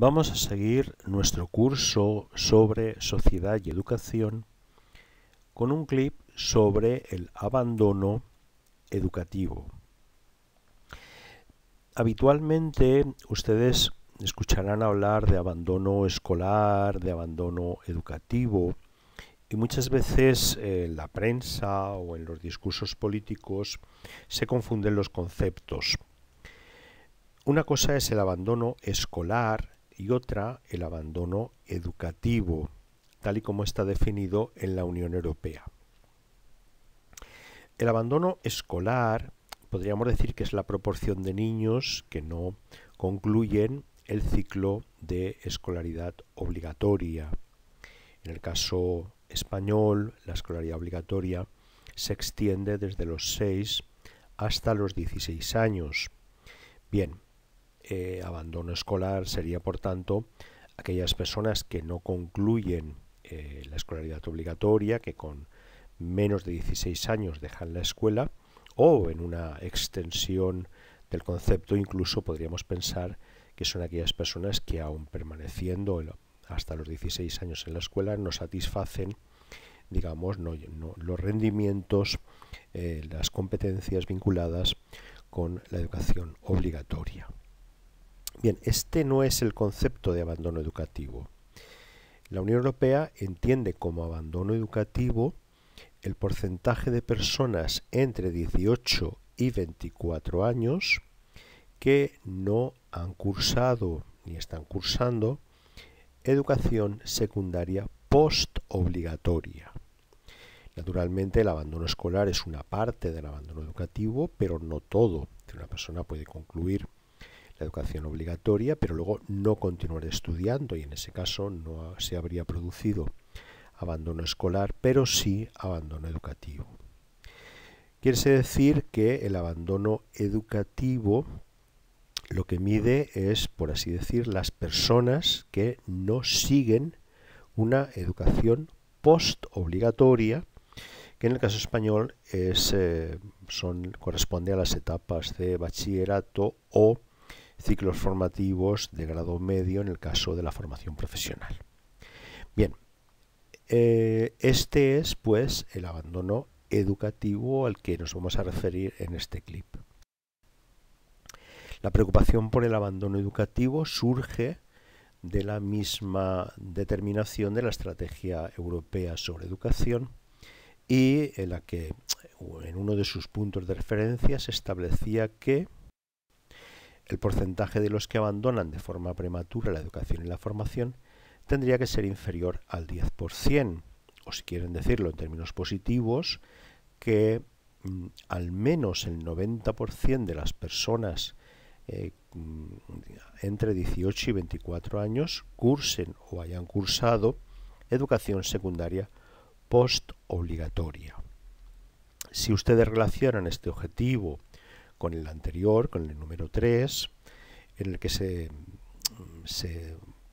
Vamos a seguir nuestro curso sobre sociedad y educación con un clip sobre el abandono educativo. Habitualmente ustedes escucharán hablar de abandono escolar, de abandono educativo, y muchas veces en la prensa o en los discursos políticos se confunden los conceptos. Una cosa es el abandono escolar y otra el abandono educativo, tal y como está definido en la Unión Europea. El abandono escolar podríamos decir que es la proporción de niños que no concluyen el ciclo de escolaridad obligatoria. En el caso español, la escolaridad obligatoria se extiende desde los 6 hasta los 16 años. Bien, eh, abandono escolar sería, por tanto, aquellas personas que no concluyen eh, la escolaridad obligatoria, que con menos de 16 años dejan la escuela, o en una extensión del concepto incluso podríamos pensar que son aquellas personas que aún permaneciendo hasta los 16 años en la escuela no satisfacen digamos los rendimientos eh, las competencias vinculadas con la educación obligatoria. Bien, este no es el concepto de abandono educativo. La Unión Europea entiende como abandono educativo el porcentaje de personas entre 18 y 24 años que no han cursado ni están cursando educación secundaria post obligatoria. Naturalmente el abandono escolar es una parte del abandono educativo, pero no todo. Una persona puede concluir educación obligatoria, pero luego no continuar estudiando y en ese caso no se habría producido abandono escolar, pero sí abandono educativo. Quiere decir que el abandono educativo lo que mide es, por así decir, las personas que no siguen una educación post-obligatoria, que en el caso español es, eh, corresponde a las etapas de bachillerato o ciclos formativos de grado medio en el caso de la formación profesional. Bien, eh, este es pues el abandono educativo al que nos vamos a referir en este clip. La preocupación por el abandono educativo surge de la misma determinación de la estrategia europea sobre educación y en la que en uno de sus puntos de referencia se establecía que el porcentaje de los que abandonan de forma prematura la educación y la formación tendría que ser inferior al 10%, o si quieren decirlo en términos positivos, que mm, al menos el 90% de las personas eh, mm, entre 18 y 24 años cursen o hayan cursado educación secundaria post obligatoria. Si ustedes relacionan este objetivo con el anterior, con el número 3, en el que se,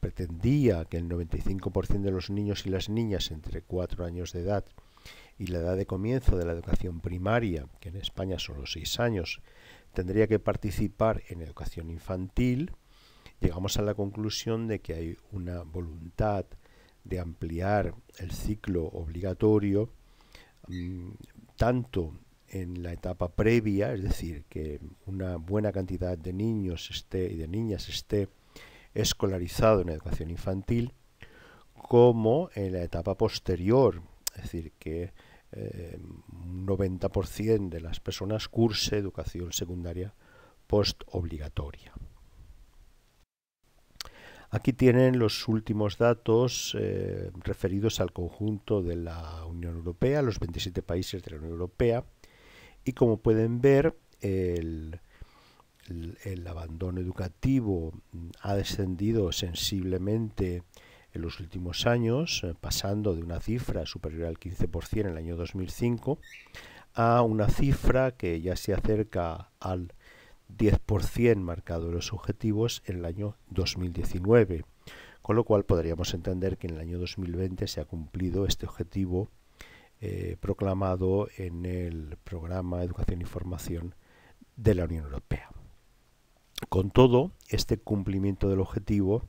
pretendía que el 95% de los niños y las niñas entre 4 años de edad y la edad de comienzo de la educación primaria, que en España son los 6 años, tendría que participar en educación infantil, llegamos a la conclusión de que hay una voluntad de ampliar el ciclo obligatorio mm, tanto en la etapa previa, es decir, que una buena cantidad de niños esté y de niñas esté escolarizado en educación infantil, como en la etapa posterior, es decir, que un eh, 90% de las personas curse educación secundaria post obligatoria. Aquí tienen los últimos datos eh, referidos al conjunto de la Unión Europea, los 27 países de la Unión Europea, y como pueden ver, el, abandono educativo ha descendido sensiblemente en los últimos años, eh, pasando de una cifra superior al 15% en el año 2005 a una cifra que ya se acerca al 10% marcado en los objetivos en el año 2019, con lo cual podríamos entender que en el año 2020 se ha cumplido este objetivo eh, proclamado en el programa Educación y Formación de la Unión Europea. Con todo, este cumplimiento del objetivo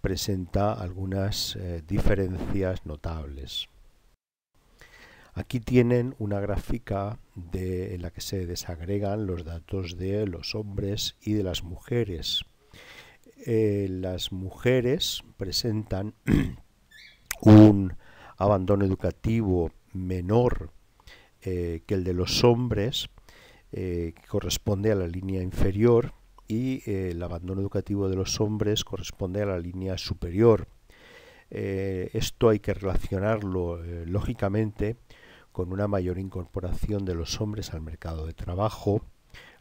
presenta algunas eh, diferencias notables. Aquí tienen una gráfica de, en la que se desagregan los datos de los hombres y de las mujeres. Eh, las mujeres presentan un abandono educativo menor eh, que el de los hombres, eh, que corresponde a la línea inferior, y eh, el abandono educativo de los hombres corresponde a la línea superior. esto hay que relacionarlo lógicamente con una mayor incorporación de los hombres al mercado de trabajo,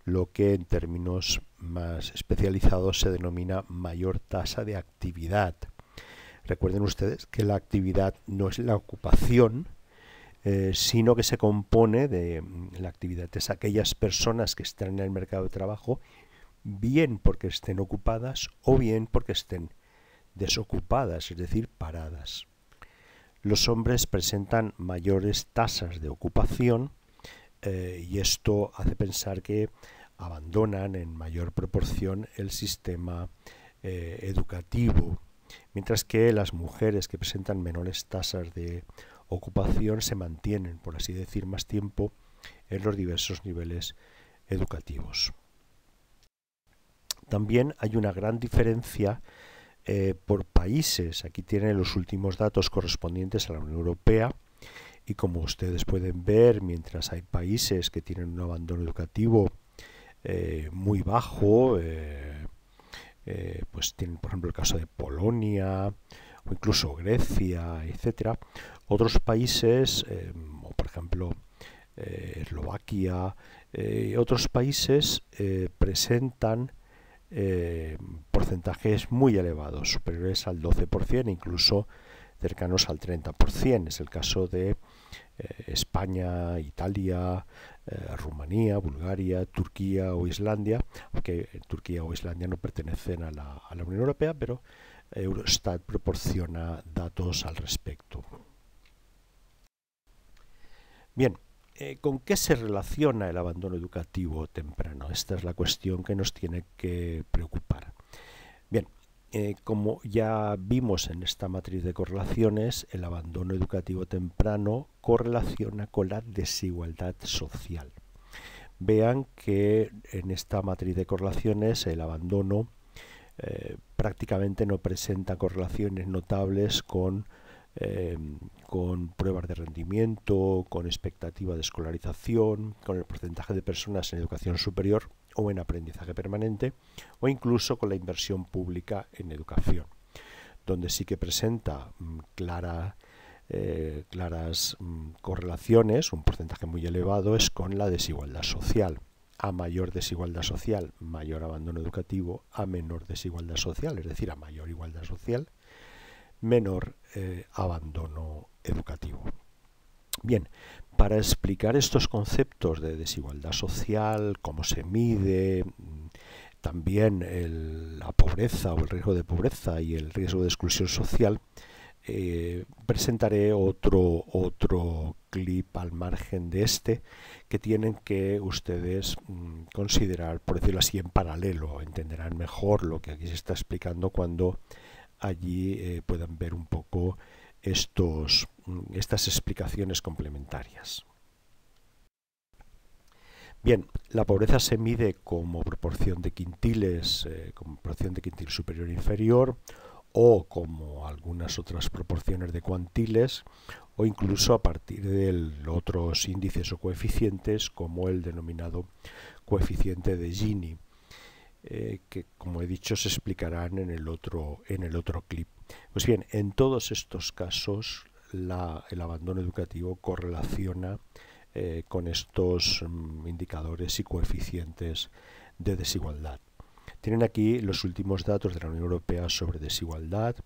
lo que en términos más especializados se denomina mayor tasa de actividad. Recuerden ustedes que la actividad no es la ocupación, eh, sino que se compone de mm, la actividad es aquellas personas que están en el mercado de trabajo, bien porque estén ocupadas o bien porque estén desocupadas, es decir, paradas. Los hombres presentan mayores tasas de ocupación eh, y esto hace pensar que abandonan en mayor proporción el sistema eh, educativo, mientras que las mujeres que presentan menores tasas de ocupación se mantienen, por así decir, más tiempo en los diversos niveles educativos. También hay una gran diferencia eh, por países. Aquí tienen los últimos datos correspondientes a la Unión Europea. Y como ustedes pueden ver, mientras hay países que tienen un abandono educativo eh, muy bajo, eh, pues tienen por ejemplo el caso de Polonia o incluso Grecia, etcétera, otros países, em, por ejemplo eh, Eslovaquia Eslovaquia, eh, otros países eh, presentan em, porcentajes muy elevados, superiores al 12%, incluso cercanos al 30%. Es el caso de España, Italia, Rumanía, Bulgaria, Turquía o Islandia, aunque Turquía o Islandia no pertenecen a la Unión Europea, pero Eurostat proporciona datos al respecto. Bien, eh, ¿con qué se relaciona el abandono educativo temprano? Esta es la cuestión que nos tiene que preocupar. Bien, eh, como ya vimos en esta matriz de correlaciones, el abandono educativo temprano correlaciona con la desigualdad social. Vean que en esta matriz de correlaciones el abandono eh, prácticamente no presenta correlaciones notables con Em, con pruebas de rendimiento, con expectativa de escolarización, con el porcentaje de personas en educación superior o en aprendizaje permanente, o incluso con la inversión pública en educación, donde sí que presenta mm, clara, eh, claras mm, correlaciones, un porcentaje muy elevado es con la desigualdad social a mayor desigualdad social, mayor abandono educativo, a menor desigualdad social, es decir, a mayor igualdad social, menor eh, abandono educativo. Bien, para explicar estos conceptos de desigualdad social, cómo se mide, mm, también la pobreza o el riesgo de pobreza y el riesgo de exclusión social, eh, presentaré otro, otro clip al margen de este que tienen que ustedes mm, considerar, por decirlo así, en paralelo. Entenderán mejor lo que aquí se está explicando cuando allí eh, puedan ver un poco mm, estas explicaciones complementarias. Bien, la pobreza se mide como proporción de quintiles, eh, como proporción de quintil superior e inferior, o como algunas otras proporciones de cuantiles, o incluso a partir de otros índices o coeficientes, como el denominado coeficiente de Gini. Eh, que como he dicho se explicarán en el otro, en el otro clip. Pues bien, en todos estos casos el abandono educativo correlaciona eh, con estos mm, indicadores y coeficientes de desigualdad. Tienen aquí los últimos datos de la Unión Europea sobre desigualdad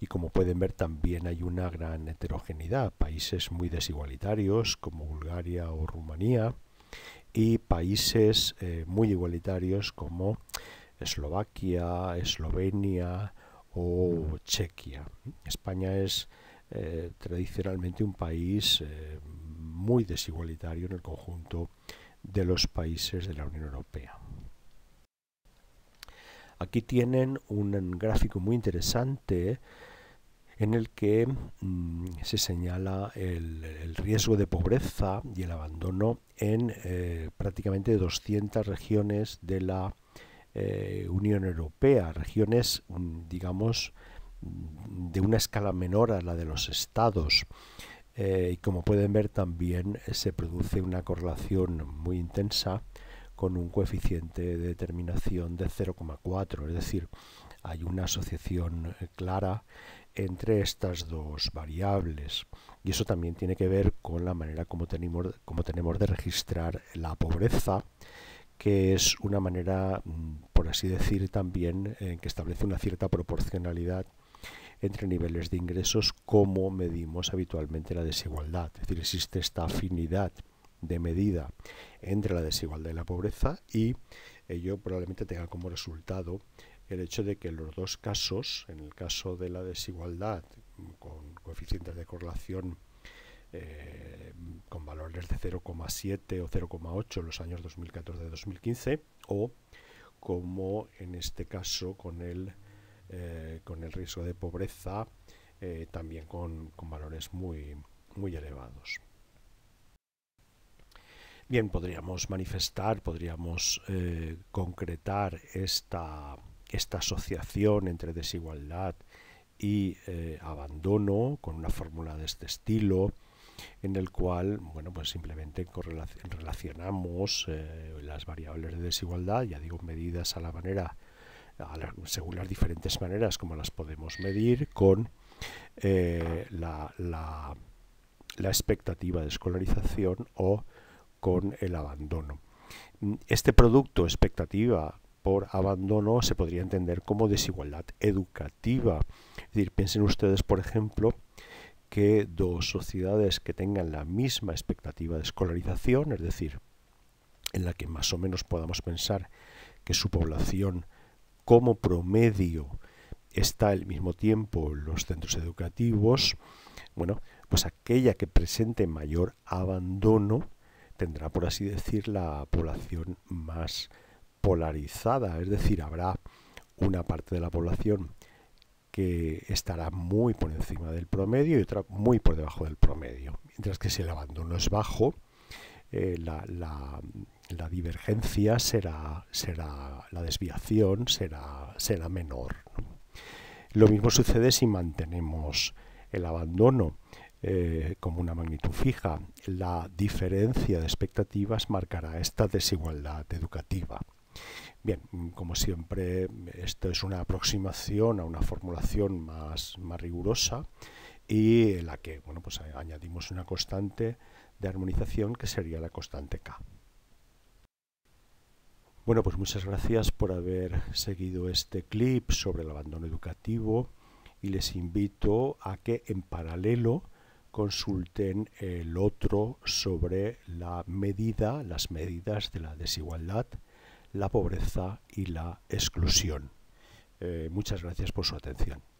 y como pueden ver también hay una gran heterogeneidad. Países muy desigualitarios como Bulgaria o Rumanía y países eh, muy igualitarios como Eslovaquia, Eslovenia o Chequia. España es eh, tradicionalmente un país eh, muy desigualitario en el conjunto de los países de la Unión Europea. Aquí tienen un gráfico muy interesante en el que mm, se señala el, riesgo de pobreza y el abandono en eh, prácticamente 200 regiones de la eh, Unión Europea, regiones, mm, digamos, de una escala menor a la de los estados. Eh, y como pueden ver también se produce una correlación muy intensa con un coeficiente de determinación de 0,4, es decir, hay una asociación clara entre estas dos variables. Y eso también tiene que ver con la manera como tenemos, como tenemos de registrar la pobreza, que es una manera, mm, por así decir, también eh, que establece una cierta proporcionalidad entre niveles de ingresos como medimos habitualmente la desigualdad. Es decir, existe esta afinidad de medida entre la desigualdad y la pobreza y ello probablemente tenga como resultado el hecho de que los dos casos, en el caso de la desigualdad con coeficientes de correlación eh, con valores de 0,7 o 0,8 en los años 2014-2015, o como en este caso con el, eh, con el riesgo de pobreza, eh, también con, con, valores muy, muy elevados. Bien, podríamos manifestar, podríamos concretar esta, esta asociación entre desigualdad y eh, abandono con una fórmula de este estilo en el cual bueno pues simplemente relacionamos eh, las variables de desigualdad ya digo medidas a la manera según las diferentes maneras como las podemos medir con eh, la expectativa de escolarización o con el abandono este producto expectativa por abandono se podría entender como desigualdad educativa. Es decir, piensen ustedes, por ejemplo, que dos sociedades que tengan la misma expectativa de escolarización, es decir, en la que más o menos podamos pensar que su población como promedio está al mismo tiempo en los centros educativos, bueno, pues aquella que presente mayor abandono tendrá, por así decir, la población más polarizada, es decir, habrá una parte de la población que estará muy por encima del promedio y otra muy por debajo del promedio. Mientras que si el abandono es bajo, eh, la, divergencia será, será, la desviación será, será menor. Lo mismo sucede si mantenemos el abandono eh, como una magnitud fija. La diferencia de expectativas marcará esta desigualdad educativa. Bien, mm, como siempre, esto es una aproximación a una formulación más, rigurosa y en la que bueno, pues añadimos una constante de armonización que sería la constante K. Bueno, pues muchas gracias por haber seguido este clip sobre el abandono educativo y les invito a que en paralelo consulten el otro sobre la medida, las medidas de la desigualdad la pobreza y la exclusión. Eh, muchas gracias por su atención.